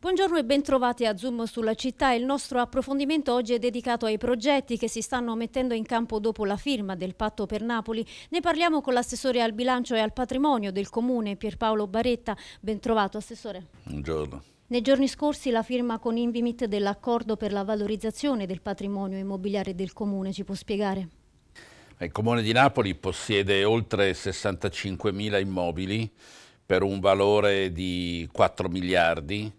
Buongiorno e bentrovati a Zoom sulla città. Il nostro approfondimento oggi è dedicato ai progetti che si stanno mettendo in campo dopo la firma del patto per Napoli. Ne parliamo con l'assessore al bilancio e al patrimonio del comune Pierpaolo Baretta. Bentrovato assessore. Buongiorno. Nei giorni scorsi la firma con Invimit dell'accordo per la valorizzazione del patrimonio immobiliare del comune, ci può spiegare? Il comune di Napoli possiede oltre 65.000 immobili per un valore di 4 miliardi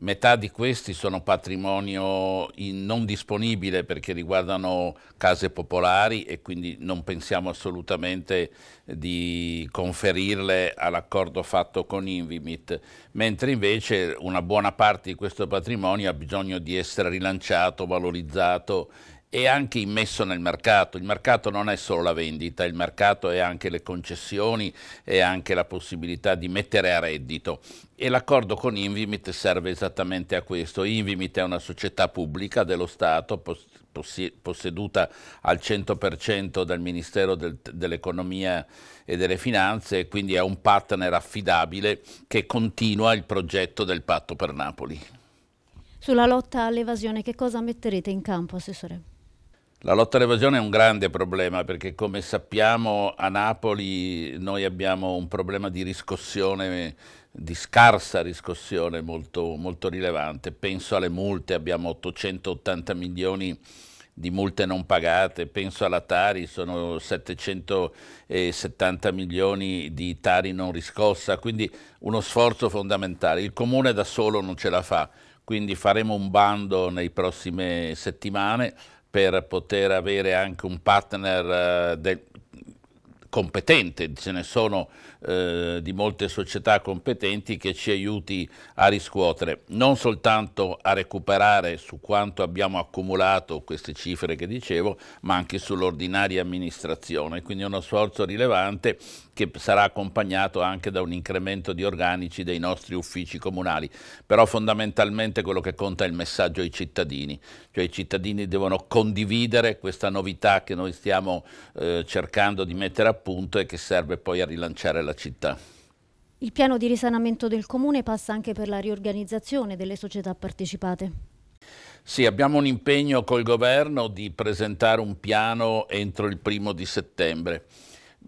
Metà di questi sono patrimonio non disponibile perché riguardano case popolari e quindi non pensiamo assolutamente di conferirle all'accordo fatto con Invimit, mentre invece una buona parte di questo patrimonio ha bisogno di essere rilanciato, valorizzato è anche immesso nel mercato, il mercato non è solo la vendita, il mercato è anche le concessioni, è anche la possibilità di mettere a reddito e l'accordo con Invimit serve esattamente a questo. Invimit è una società pubblica dello Stato posseduta al 100% dal Ministero del, dell'Economia e delle Finanze e quindi è un partner affidabile che continua il progetto del patto per Napoli. Sulla lotta all'evasione che cosa metterete in campo, Assessore? La lotta all'evasione è un grande problema perché come sappiamo a Napoli noi abbiamo un problema di riscossione, di scarsa riscossione molto, molto rilevante. Penso alle multe, abbiamo 880 milioni di multe non pagate, penso alla Tari, sono 770 milioni di Tari non riscossa, quindi uno sforzo fondamentale. Il comune da solo non ce la fa, quindi faremo un bando nei prossime settimane per poter avere anche un partner eh, del, competente, ce ne sono eh, di molte società competenti che ci aiuti a riscuotere, non soltanto a recuperare su quanto abbiamo accumulato queste cifre che dicevo, ma anche sull'ordinaria amministrazione, quindi uno sforzo rilevante che sarà accompagnato anche da un incremento di organici dei nostri uffici comunali, però fondamentalmente quello che conta è il messaggio ai cittadini, cioè i cittadini devono condividere questa novità che noi stiamo eh, cercando di mettere a punto e che serve poi a rilanciare la della città. Il piano di risanamento del comune passa anche per la riorganizzazione delle società partecipate. Sì, abbiamo un impegno col governo di presentare un piano entro il primo di settembre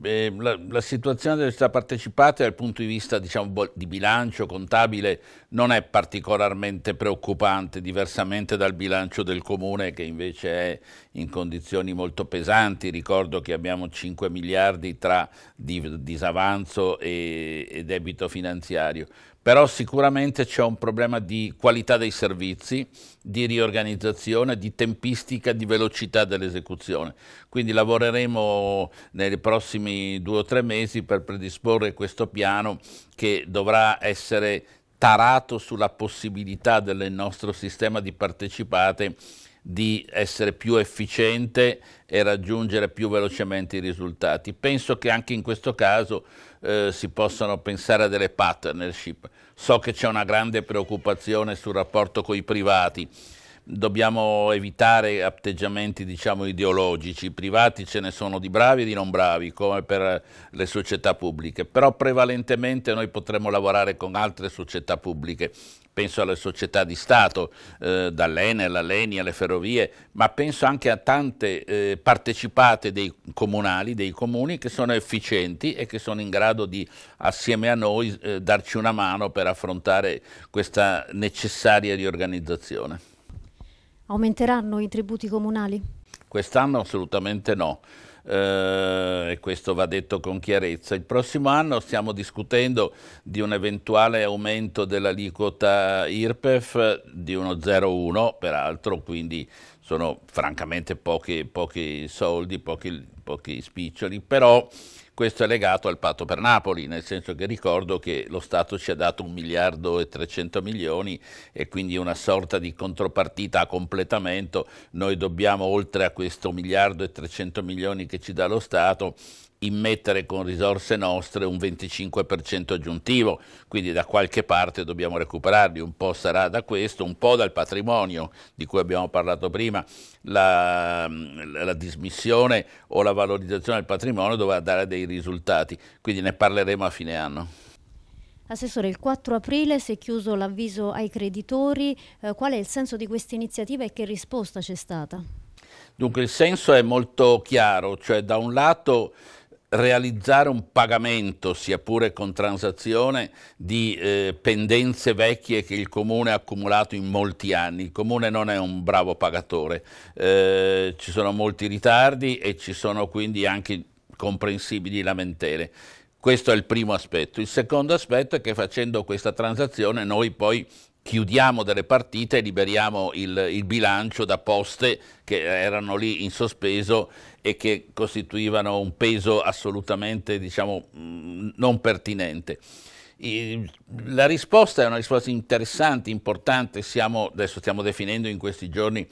eh, la, la, situazione delle società partecipate dal punto di vista diciamo, boh, di bilancio contabile non è particolarmente preoccupante, diversamente dal bilancio del comune che invece è in condizioni molto pesanti. Ricordo che abbiamo 5 miliardi tra disavanzo e, e debito finanziario però sicuramente c'è un problema di qualità dei servizi, di riorganizzazione, di tempistica, di velocità dell'esecuzione. Quindi lavoreremo nei prossimi due o tre mesi per predisporre questo piano che dovrà essere tarato sulla possibilità del nostro sistema di partecipate di essere più efficiente e raggiungere più velocemente i risultati. Penso che anche in questo caso eh, si possano pensare a delle partnership. So che c'è una grande preoccupazione sul rapporto con i privati dobbiamo evitare atteggiamenti diciamo, ideologici, privati ce ne sono di bravi e di non bravi, come per le società pubbliche, però prevalentemente noi potremmo lavorare con altre società pubbliche, penso alle società di Stato, eh, dall'Ene all'Aleni, alle ferrovie, ma penso anche a tante eh, partecipate dei comunali, dei comuni che sono efficienti e che sono in grado di, assieme a noi, eh, darci una mano per affrontare questa necessaria riorganizzazione. Aumenteranno i tributi comunali? Quest'anno assolutamente no. Eh, e questo va detto con chiarezza. Il prossimo anno stiamo discutendo di un eventuale aumento dell'aliquota IRPEF di uno 0,1, peraltro, quindi sono francamente pochi, pochi soldi, pochi, pochi spiccioli, però questo è legato al patto per Napoli, nel senso che ricordo che lo Stato ci ha dato un miliardo e 300 milioni e quindi una sorta di contropartita a completamento. Noi dobbiamo, oltre a questo miliardo e 300 milioni che ci dà lo Stato, immettere con risorse nostre un 25% aggiuntivo, quindi da qualche parte dobbiamo recuperarli, un po' sarà da questo, un po' dal patrimonio di cui abbiamo parlato prima, la, la dismissione o la valorizzazione del patrimonio dovrà dare dei risultati, quindi ne parleremo a fine anno. Assessore, il 4 aprile si è chiuso l'avviso ai creditori, eh, qual è il senso di questa iniziativa e che risposta c'è stata? Dunque il senso è molto chiaro, cioè da un lato realizzare un pagamento, sia pure con transazione, di eh, pendenze vecchie che il Comune ha accumulato in molti anni. Il Comune non è un bravo pagatore, eh, ci sono molti ritardi e ci sono quindi anche comprensibili lamentele. Questo è il primo aspetto. Il secondo aspetto è che facendo questa transazione noi poi chiudiamo delle partite e liberiamo il, il, bilancio da poste che erano lì in sospeso e che costituivano un peso assolutamente diciamo, mm, non pertinente. La risposta è una risposta interessante, importante, siamo, adesso stiamo definendo in questi giorni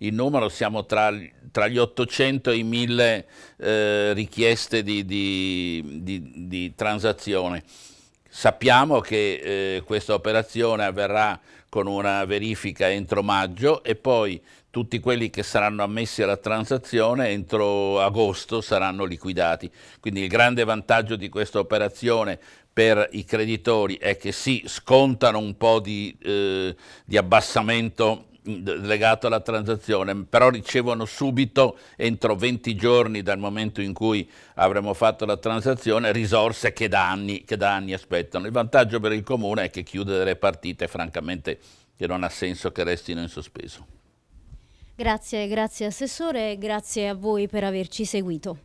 il numero, siamo tra, tra gli 800 e i 1000 eh, richieste di, di, di, di transazione. Sappiamo che eh, questa operazione avverrà con una verifica entro maggio e poi tutti quelli che saranno ammessi alla transazione entro agosto saranno liquidati. Quindi il grande vantaggio di questa operazione per i creditori è che si sì, scontano un po' di, eh, di abbassamento legato alla transazione, però ricevono subito, entro 20 giorni dal momento in cui avremo fatto la transazione, risorse che da anni, che da anni aspettano. Il vantaggio per il Comune è che chiude delle partite, francamente, che non ha senso che restino in sospeso. Grazie, grazie Assessore, grazie a voi per averci seguito.